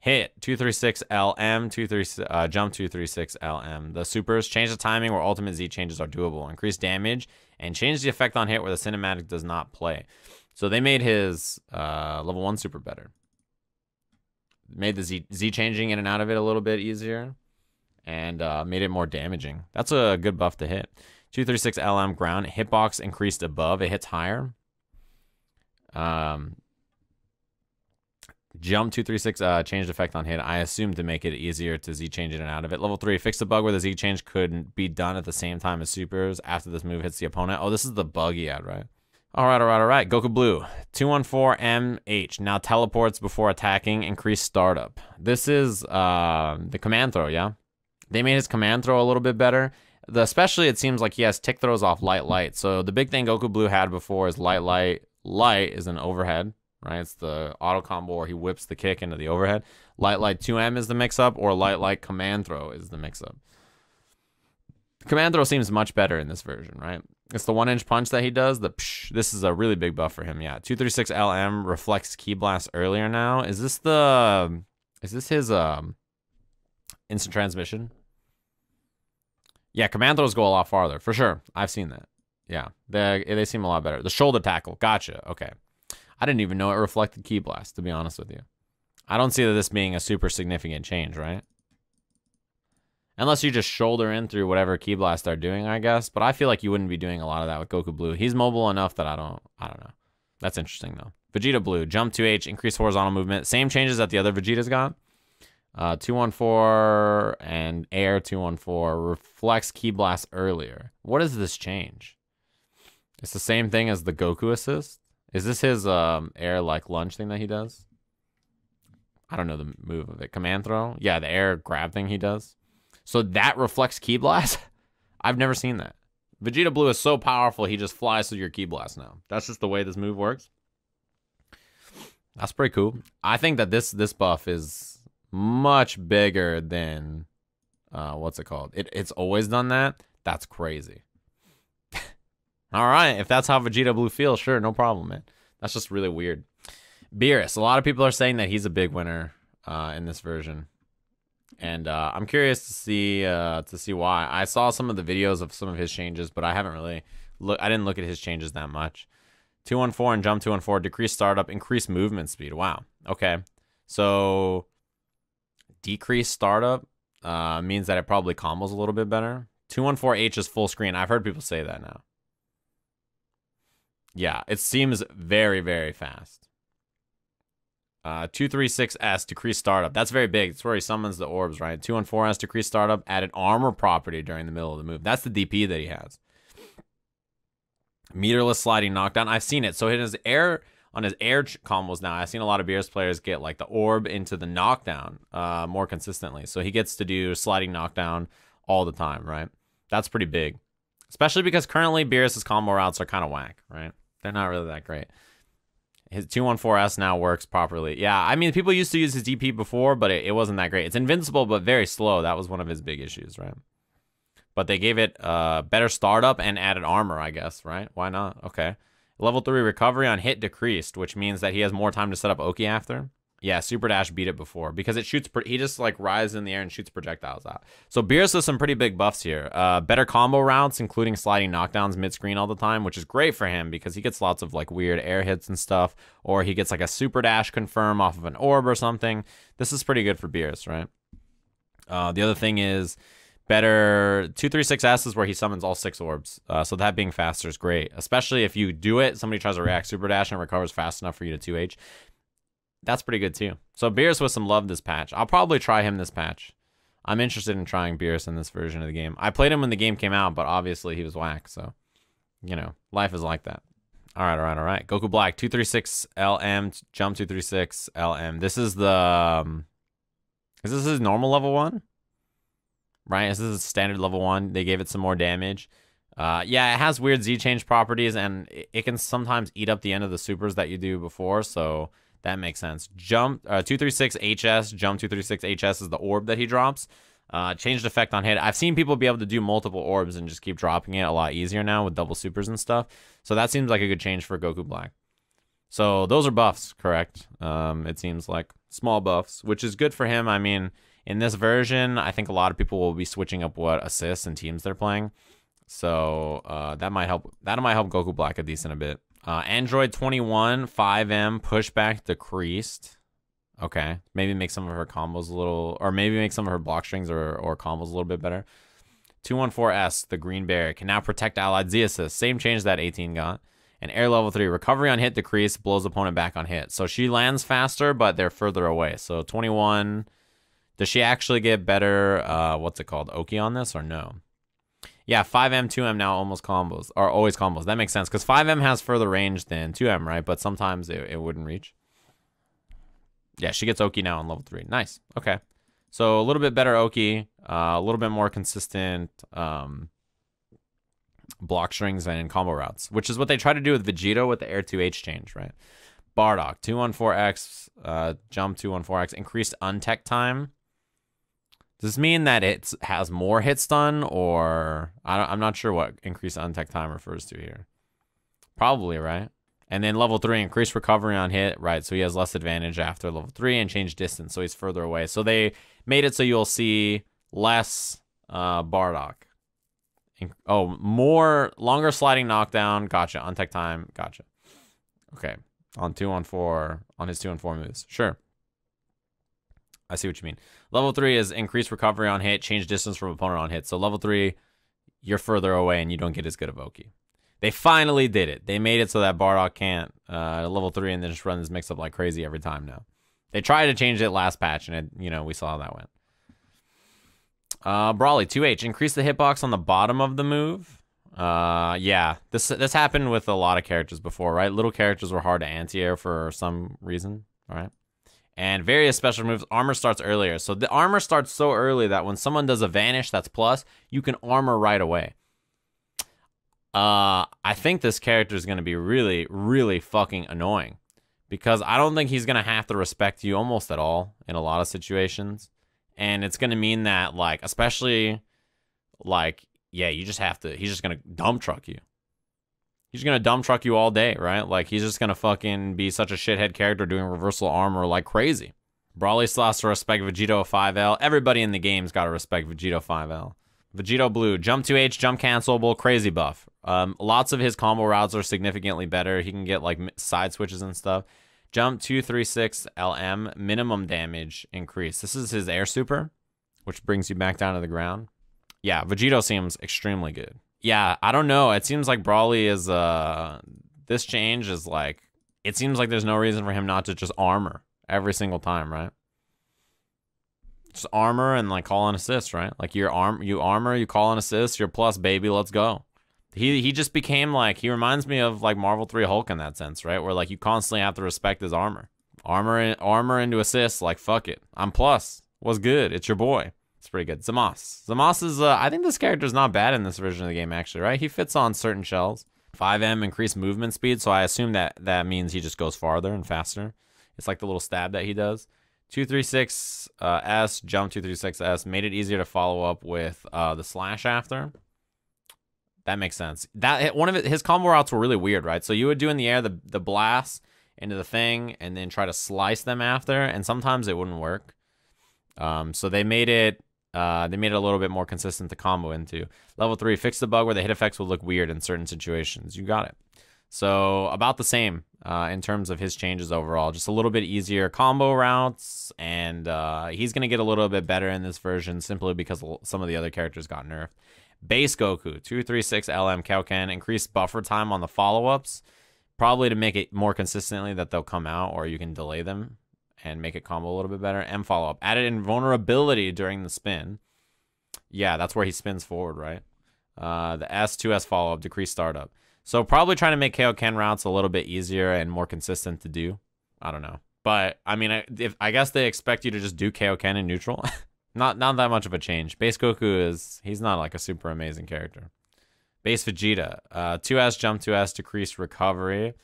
S1: hit 236LM, 236, uh, jump 236LM. The supers change the timing where ultimate Z changes are doable, increase damage, and change the effect on hit where the cinematic does not play. So they made his uh, level one super better. Made the Z, Z changing in and out of it a little bit easier and uh, made it more damaging. That's a good buff to hit. 236 LM ground, hitbox increased above, it hits higher. Um, Jump 236 uh, changed effect on hit, I assume to make it easier to Z change in and out of it. Level 3, fix the bug where the Z change could not be done at the same time as supers after this move hits the opponent. Oh, this is the bug he had, right? All right, all right, all right. Goku Blue, 214MH. Now teleports before attacking, increase startup. This is uh, the command throw, yeah? They made his command throw a little bit better. The, especially, it seems like he has tick throws off light light. So the big thing Goku Blue had before is light light. Light is an overhead right? It's the auto combo where he whips the kick into the overhead. Light Light 2M is the mix up, or Light Light Command Throw is the mix up. Command Throw seems much better in this version, right? It's the one inch punch that he does. The psh, this is a really big buff for him. Yeah, 236 LM reflects Key Blast earlier now. Is this the. Is this his um, instant transmission? Yeah, command throws go a lot farther, for sure. I've seen that. Yeah, they, they seem a lot better. The shoulder tackle, gotcha. Okay. I didn't even know it reflected Key Blast, to be honest with you. I don't see this being a super significant change, right? Unless you just shoulder in through whatever Key Blast are doing, I guess. But I feel like you wouldn't be doing a lot of that with Goku Blue. He's mobile enough that I don't, I don't know. That's interesting though. Vegeta Blue, jump 2H, increase horizontal movement. Same changes that the other Vegeta's got. Uh, 214 and Air 214 reflects Key Blast earlier. What is this change? It's the same thing as the Goku assist. Is this his um, air like lunge thing that he does? I don't know the move of it. Command throw? Yeah, the air grab thing he does. So that reflects Key Blast? I've never seen that. Vegeta Blue is so powerful, he just flies through your Key Blast now. That's just the way this move works. That's pretty cool. I think that this this buff is much bigger than uh, what's it called? It, it's always done that. That's crazy. All right, if that's how Vegeta Blue feels, sure, no problem, man. That's just really weird. Beerus, a lot of people are saying that he's a big winner uh, in this version, and uh, I'm curious to see uh, to see why. I saw some of the videos of some of his changes, but I haven't really look. I didn't look at his changes that much. Two one four and jump two one four, decrease startup, increase movement speed. Wow. Okay, so decrease startup uh, means that it probably combos a little bit better. Two one four H is full screen. I've heard people say that now. Yeah, it seems very, very fast. Uh, 236S, decreased startup. That's very big. It's where he summons the orbs, right? 214S, decreased startup, added armor property during the middle of the move. That's the DP that he has. Meterless sliding knockdown. I've seen it. So in his air on his air combos now, I've seen a lot of Beerus players get like the orb into the knockdown uh, more consistently. So he gets to do sliding knockdown all the time, right? That's pretty big. Especially because currently Beerus's combo routes are kind of whack, right? They're not really that great. His 214S now works properly. Yeah, I mean, people used to use his DP before, but it, it wasn't that great. It's invincible, but very slow. That was one of his big issues, right? But they gave it a uh, better startup and added armor, I guess, right? Why not? Okay. Level 3 recovery on hit decreased, which means that he has more time to set up Oki after. Yeah, Super Dash beat it before because it shoots. He just like rises in the air and shoots projectiles out. So Beerus has some pretty big buffs here. Uh, better combo routes, including sliding knockdowns mid screen all the time, which is great for him because he gets lots of like weird air hits and stuff, or he gets like a Super Dash confirm off of an orb or something. This is pretty good for Beerus, right? Uh, the other thing is better 236S is where he summons all six orbs. Uh, so that being faster is great, especially if you do it. Somebody tries to react super dash and recovers fast enough for you to 2H that's pretty good too. So Beerus with some love this patch. I'll probably try him this patch. I'm interested in trying Beerus in this version of the game. I played him when the game came out, but obviously he was whack. So, you know, life is like that. All right, all right, all right. Goku Black, 236LM, jump 236LM. This is the... Um, is this his normal level one? Right? Is this his standard level one? They gave it some more damage. Uh, yeah, it has weird Z-change properties, and it, it can sometimes eat up the end of the supers that you do before, so... That makes sense. Jump uh, 236HS, jump 236HS is the orb that he drops. Uh, changed effect on hit. I've seen people be able to do multiple orbs and just keep dropping it a lot easier now with double supers and stuff. So that seems like a good change for Goku Black. So those are buffs, correct? Um, it seems like small buffs, which is good for him. I mean, in this version, I think a lot of people will be switching up what assists and teams they're playing. So uh, that might help. That might help Goku Black a decent a bit. Uh, Android 21, 5M, pushback decreased. Okay. Maybe make some of her combos a little, or maybe make some of her block strings or, or combos a little bit better. 214S, the green bear, can now protect allied Z Same change that 18 got. And air level 3, recovery on hit decrease, blows opponent back on hit. So she lands faster, but they're further away. So 21, does she actually get better, uh, what's it called, Oki on this or no? Yeah, 5M, 2M now almost combos, are always combos. That makes sense, because 5M has further range than 2M, right? But sometimes it, it wouldn't reach. Yeah, she gets Oki now on level 3. Nice. Okay. So a little bit better Oki, uh, a little bit more consistent um, block strings and combo routes, which is what they try to do with Vegito with the air 2H change, right? Bardock, 214X, uh, jump 214X, increased untech time. Does this mean that it has more hits done, or I am not sure what increased untech time refers to here? Probably, right? And then level three, increased recovery on hit, right? So he has less advantage after level three and change distance, so he's further away. So they made it so you'll see less uh, Bardock. In oh, more longer sliding knockdown. Gotcha. Untech time. Gotcha. Okay. On two, on four, on his two and four moves. Sure. I see what you mean. Level three is increased recovery on hit, change distance from opponent on hit. So level three, you're further away and you don't get as good of Oki. They finally did it. They made it so that Bardock can't uh, level three and then just run this mix up like crazy every time now. They tried to change it last patch and it, you know, we saw how that went. Uh, Brawly 2H, increase the hitbox on the bottom of the move. Uh, yeah, this this happened with a lot of characters before, right? Little characters were hard to anti-air for some reason, right? and various special moves. Armor starts earlier. So the armor starts so early that when someone does a vanish, that's plus, you can armor right away. Uh, I think this character is going to be really, really fucking annoying because I don't think he's going to have to respect you almost at all in a lot of situations. And it's going to mean that, like, especially, like, yeah, you just have to, he's just going to dump truck you he's gonna dumb truck you all day, right? Like he's just gonna fucking be such a shithead character doing reversal armor like crazy. Brawly Sloss to respect Vegito 5L. Everybody in the game's gotta respect Vegito 5L. Vegito Blue, jump 2H, jump cancelable, crazy buff. Um, lots of his combo routes are significantly better. He can get like side switches and stuff. Jump 236 LM, minimum damage increase. This is his air super, which brings you back down to the ground. Yeah, Vegito seems extremely good yeah, I don't know. It seems like Brawley is uh this change is like it seems like there's no reason for him not to just armor every single time, right? Just armor and like call an assist, right? Like your arm you armor, you call an assist, you're plus baby, let's go. He he just became like he reminds me of like Marvel 3 Hulk in that sense, right? Where like you constantly have to respect his armor. Armor armor into assist, like fuck it. I'm plus. What's good? It's your boy. It's pretty good. Zamos. Zamos is, uh, I think this character is not bad in this version of the game, actually, right? He fits on certain shells. 5M increased movement speed, so I assume that that means he just goes farther and faster. It's like the little stab that he does. 236S, uh, jump 236S, made it easier to follow up with uh, the slash after. That makes sense. That One of it, his combo routes were really weird, right? So you would do in the air the, the blast into the thing and then try to slice them after, and sometimes it wouldn't work. Um, so they made it uh, they made it a little bit more consistent to combo into. Level 3, fix the bug where the hit effects will look weird in certain situations. You got it. So about the same uh, in terms of his changes overall. Just a little bit easier combo routes, and uh, he's going to get a little bit better in this version simply because some of the other characters got nerfed. Base Goku, 236 LM Kaoken, increased buffer time on the follow-ups, probably to make it more consistently that they'll come out or you can delay them and make it combo a little bit better. M follow up. Added invulnerability during the spin. Yeah, that's where he spins forward, right? Uh, the S, 2S follow up, decrease startup. So probably trying to make KO Ken routes a little bit easier and more consistent to do. I don't know. But I mean, I, if, I guess they expect you to just do KO Ken in neutral. not not that much of a change. Base Goku is, he's not like a super amazing character. Base Vegeta, uh, 2S jump, 2S decreased recovery.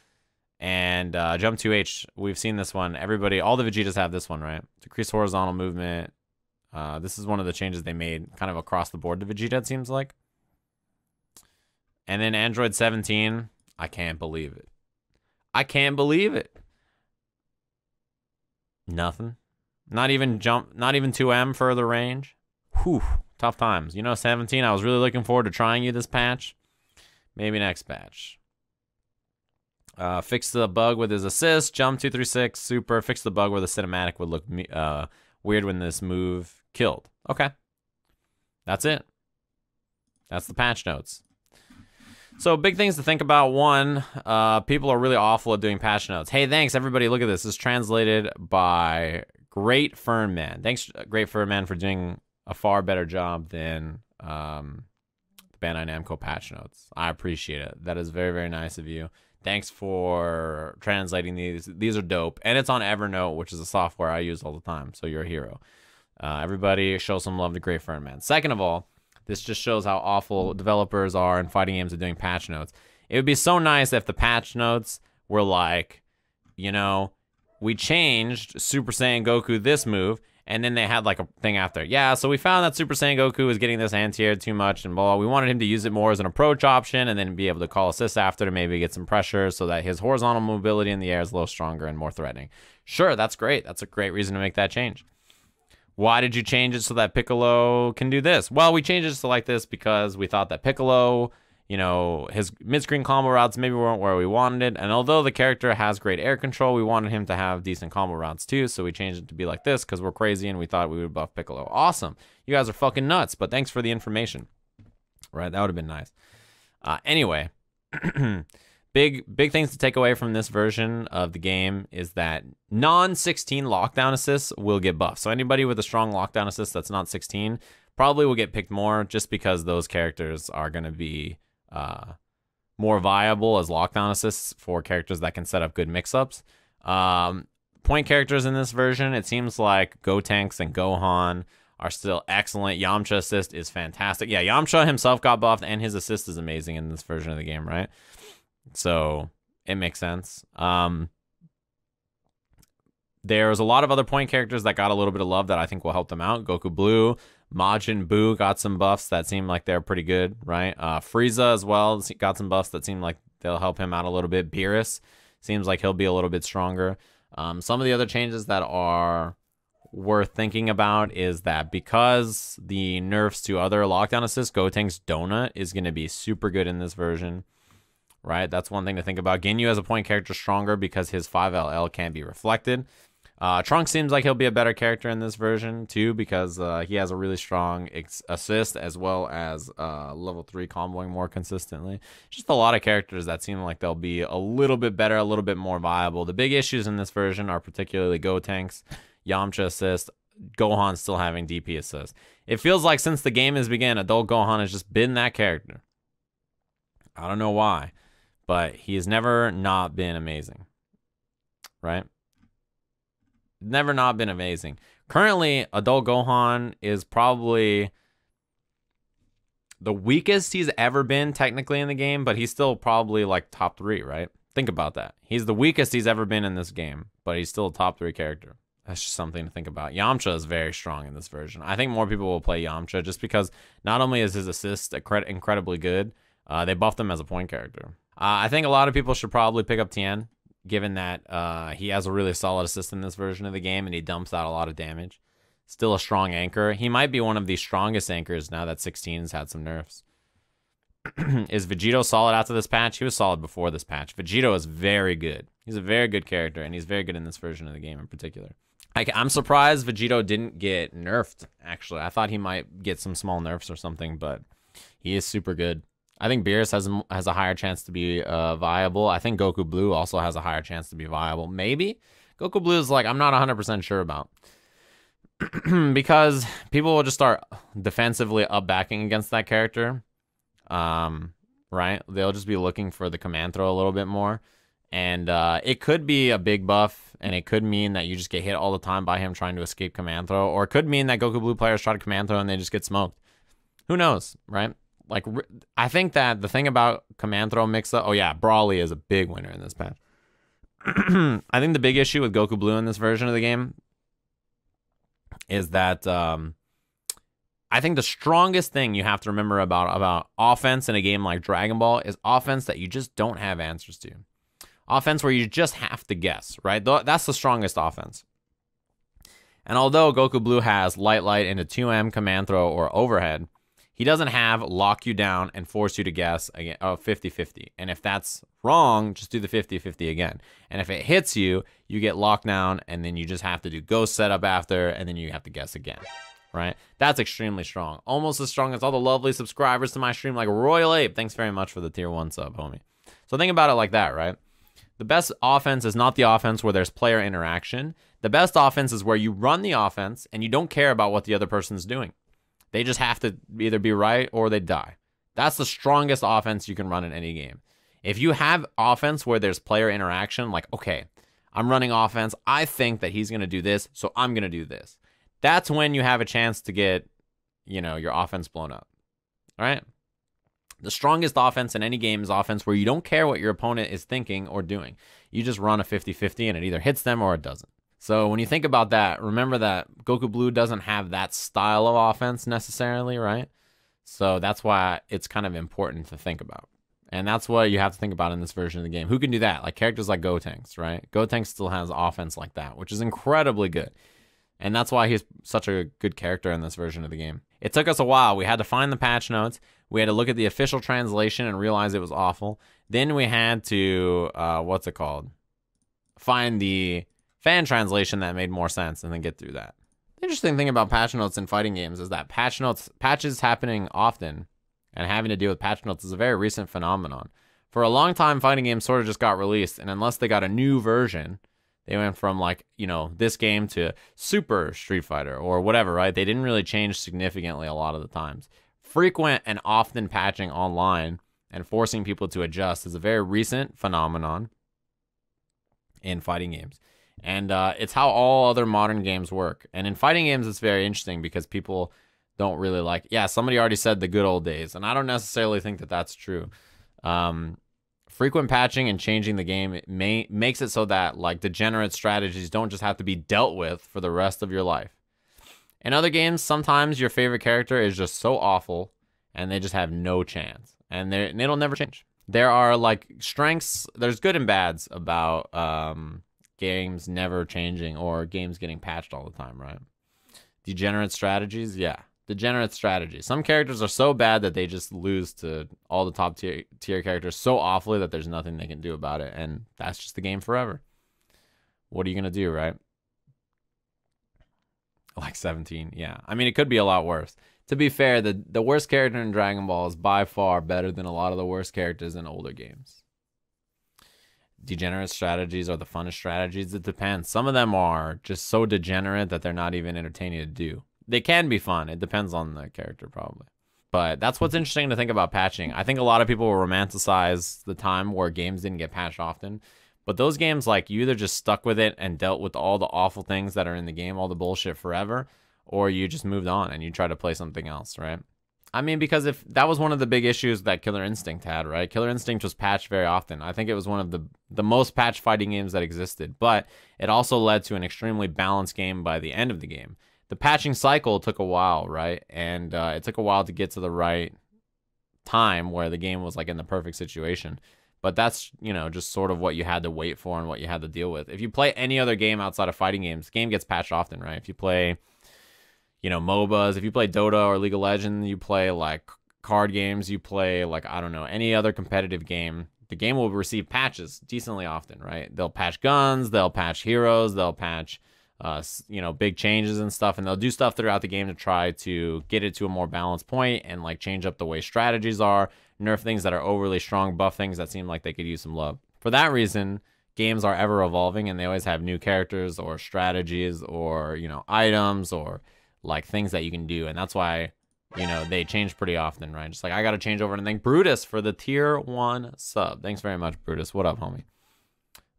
S1: And uh, jump 2H, we've seen this one. Everybody, all the Vegetas have this one, right? Decreased horizontal movement. Uh, this is one of the changes they made kind of across the board to Vegeta, it seems like. And then Android 17, I can't believe it. I can't believe it. Nothing. Not even jump, not even 2M further range. Whew, tough times. You know, 17, I was really looking forward to trying you this patch. Maybe next patch. Uh, fix the bug with his assist, jump 236, super. Fix the bug where the cinematic would look uh, weird when this move killed. Okay. That's it. That's the patch notes. So big things to think about. One, uh, people are really awful at doing patch notes. Hey, thanks everybody. Look at this. This is translated by Great Fern Man. Thanks, Great Fern Man, for doing a far better job than um, the Bandai Namco patch notes. I appreciate it. That is very, very nice of you. Thanks for translating these. These are dope. And it's on Evernote, which is a software I use all the time. So you're a hero. Uh, everybody show some love to Great Fern Man. Second of all, this just shows how awful developers are in fighting games and doing patch notes. It would be so nice if the patch notes were like, you know, we changed Super Saiyan Goku this move and then they had like a thing after. Yeah, so we found that Super Saiyan Goku was getting this anti-air too much and blah. We wanted him to use it more as an approach option and then be able to call assist after to maybe get some pressure so that his horizontal mobility in the air is a little stronger and more threatening. Sure, that's great. That's a great reason to make that change. Why did you change it so that Piccolo can do this? Well, we changed it to like this because we thought that Piccolo you know, his mid-screen combo routes maybe weren't where we wanted it. And although the character has great air control, we wanted him to have decent combo routes too. So we changed it to be like this because we're crazy and we thought we would buff Piccolo. Awesome. You guys are fucking nuts, but thanks for the information. Right, that would have been nice. Uh, anyway, big big things to take away from this version of the game is that non-16 lockdown assists will get buffed. So anybody with a strong lockdown assist that's not 16 probably will get picked more just because those characters are going to be uh, more viable as lockdown assists for characters that can set up good mix-ups. Um, point characters in this version, it seems like Gotenks Tanks and Gohan are still excellent. Yamcha assist is fantastic. Yeah, Yamcha himself got buffed, and his assist is amazing in this version of the game, right? So it makes sense. Um, there's a lot of other point characters that got a little bit of love that I think will help them out. Goku Blue, Majin Buu got some buffs that seem like they're pretty good, right? Uh, Frieza as well got some buffs that seem like they'll help him out a little bit. Beerus seems like he'll be a little bit stronger. Um, some of the other changes that are worth thinking about is that because the nerfs to other lockdown assists, Gotenks Donut is going to be super good in this version, right? That's one thing to think about. Ginyu as a point character stronger because his 5LL can be reflected. Uh, Trunk seems like he'll be a better character in this version too because uh, he has a really strong ex- assist as well as uh, level three comboing more consistently. Just a lot of characters that seem like they'll be a little bit better, a little bit more viable. The big issues in this version are particularly Go tanks, Yamcha assist, Gohan still having DP assist. It feels like since the game has began, adult Gohan has just been that character. I don't know why, but he has never not been amazing, right? never not been amazing. Currently, Adult Gohan is probably the weakest he's ever been technically in the game, but he's still probably like top three, right? Think about that. He's the weakest he's ever been in this game, but he's still a top three character. That's just something to think about. Yamcha is very strong in this version. I think more people will play Yamcha just because not only is his assist incredibly good, uh, they buffed him as a point character. Uh, I think a lot of people should probably pick up Tien given that uh, he has a really solid assist in this version of the game and he dumps out a lot of damage. Still a strong anchor. He might be one of the strongest anchors now that sixteen has had some nerfs. is Vegito solid after this patch? He was solid before this patch. Vegito is very good. He's a very good character, and he's very good in this version of the game in particular. I, am surprised Vegito didn't get nerfed, actually. I thought he might get some small nerfs or something, but he is super good. I think Beerus has has a higher chance to be uh, viable. I think Goku Blue also has a higher chance to be viable. Maybe Goku Blue is like I'm not 100% sure about because people will just start defensively up backing against that character. Um, right? They'll just be looking for the command throw a little bit more. And uh, it could be a big buff, and it could mean that you just get hit all the time by him trying to escape command throw, or it could mean that Goku Blue players try to command throw and they just get smoked. Who knows, right? Like, I think that the thing about Command Throw Mixa, oh yeah, Brawly is a big winner in this patch. I think the big issue with Goku Blue in this version of the game is that um, I think the strongest thing you have to remember about about offense in a game like Dragon Ball is offense that you just don't have answers to. Offense where you just have to guess, right? That's the strongest offense. And although Goku Blue has Light Light into 2M, Command Throw, or Overhead, he doesn't have lock you down and force you to guess again, oh, 50-50. And if that's wrong, just do the 50-50 again. And if it hits you, you get locked down and then you just have to do ghost setup after and then you have to guess again right? That's extremely strong. Almost as strong as all the lovely subscribers to my stream like Royal Ape. Thanks very much for the tier one sub, homie. So think about it like that, right? The best offense is not the offense where there's player interaction. The best offense is where you run the offense and you don't care about what the other person's doing. They just have to either be right or they die. That's the strongest offense you can run in any game. If you have offense where there's player interaction, like, okay, I'm running offense. I think that he's going to do this, so I'm going to do this. That's when you have a chance to get, you know, your offense blown up. All right? The strongest offense in any game is offense where you don't care what your opponent is thinking or doing. You just run a 50 50 and it either hits them or it doesn't. So when you think about that, remember that Goku Blue doesn't have that style of offense necessarily, right? So that's why it's kind of important to think about. And that's what you have to think about in this version of the game. Who can do that? Like characters like Gotenks, right? Gotenks still has offense like that, which is incredibly good. And that's why he's such a good character in this version of the game. It took us a while. We had to find the patch notes. We had to look at the official translation and realize it was awful. Then we had to, uh, what's it called? Find the fan translation that made more sense and then get through that. The interesting thing about patch notes in fighting games is that patch notes patches happening often and having to deal with patch notes is a very recent phenomenon. For a long time, fighting games sort of just got released, and unless they got a new version, they went from like, you know, this game to Super Street Fighter or whatever, right? They didn't really change significantly a lot of the times. Frequent and often patching online and forcing people to adjust is a very recent phenomenon in fighting games and uh, it's how all other modern games work. And in fighting games, it's very interesting because people don't really like. Yeah, somebody already said the good old days, and I don't necessarily think that that's true. Um, frequent patching and changing the game it may, makes it so that like degenerate strategies don't just have to be dealt with for the rest of your life. In other games, sometimes your favorite character is just so awful and they just have no chance, and they it'll never change. There are like strengths. There's good and bads about um, games never changing or games getting patched all the time, right? Degenerate strategies, yeah. Degenerate strategies. Some characters are so bad that they just lose to all the top tier, tier characters so awfully that there's nothing they can do about it. And that's just the game forever. What are you going to do, right? Like 17, yeah. I mean, it could be a lot worse. To be fair, the, the worst character in Dragon Ball is by far better than a lot of the worst characters in older games degenerate strategies are the funnest strategies. It depends. Some of them are just so degenerate that they're not even entertaining to do. They can be fun. It depends on the character, probably. But that's what's mm-hmm. interesting to think about patching. I think a lot of people will romanticize the time where games didn't get patched often. But those games, like, you either just stuck with it and dealt with all the awful things that are in the game, all the bullshit forever, or you just moved on and you tried to play something else, right? I mean, because if that was one of the big issues that Killer Instinct had, right? Killer Instinct was patched very often. I think it was one of the the most patched fighting games that existed, but it also led to an extremely balanced game by the end of the game. The patching cycle took a while, right? And uh, it took a while to get to the right time where the game was like in the perfect situation. But that's you know just sort of what you had to wait for and what you had to deal with. If you play any other game outside of fighting games, game gets patched often, right? If you play you know, MOBAs. If you play Dota or League of Legends, you play like card games, you play like, I don't know, any other competitive game, the game will receive patches decently often, right? They'll patch guns, they'll patch heroes, they'll patch, uh, you know, big changes and stuff. And they'll do stuff throughout the game to try to get it to a more balanced point and like change up the way strategies are, nerf things that are overly strong, buff things that seem like they could use some love. For that reason, games are ever evolving and they always have new characters or strategies or, you know, items or like things that you can do, and that's why you know they change pretty often, right? Just like I got to change over and thank Brutus for the tier one sub. Thanks very much, Brutus. What up, homie?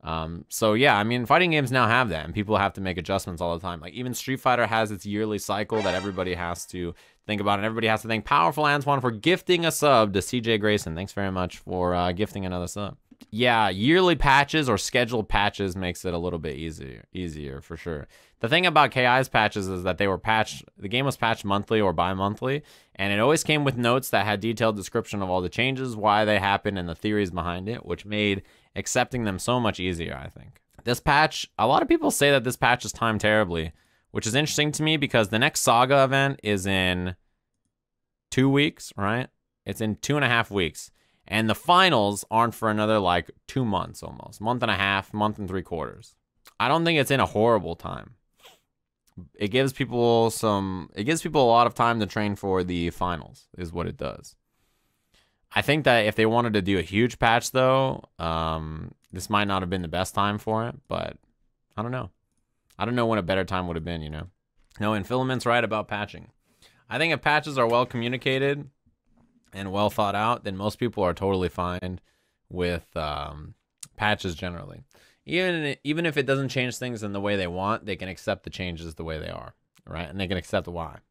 S1: Um, so yeah, I mean, fighting games now have that, and people have to make adjustments all the time. Like even Street Fighter has its yearly cycle that everybody has to think about, and everybody has to thank Powerful Antoine for gifting a sub to CJ Grayson. Thanks very much for uh, gifting another sub yeah, yearly patches or scheduled patches makes it a little bit easier, easier for sure. The thing about KI's patches is that they were patched, the game was patched monthly or bi-monthly, and it always came with notes that had detailed description of all the changes, why they happened, and the theories behind it, which made accepting them so much easier, I think. This patch, a lot of people say that this patch is timed terribly, which is interesting to me because the next Saga event is in two weeks, right? It's in two and a half weeks. And the finals aren't for another like two months almost, month and a half, month and three quarters. I don't think it's in a horrible time. It gives people some, it gives people a lot of time to train for the finals, is what it does. I think that if they wanted to do a huge patch though, um, this might not have been the best time for it, but I don't know. I don't know when a better time would have been, you know? No, and Filament's right about patching. I think if patches are well communicated, and well thought out, then most people are totally fine with um, patches generally. Even even if it doesn't change things in the way they want, they can accept the changes the way they are, right? And they can accept the why.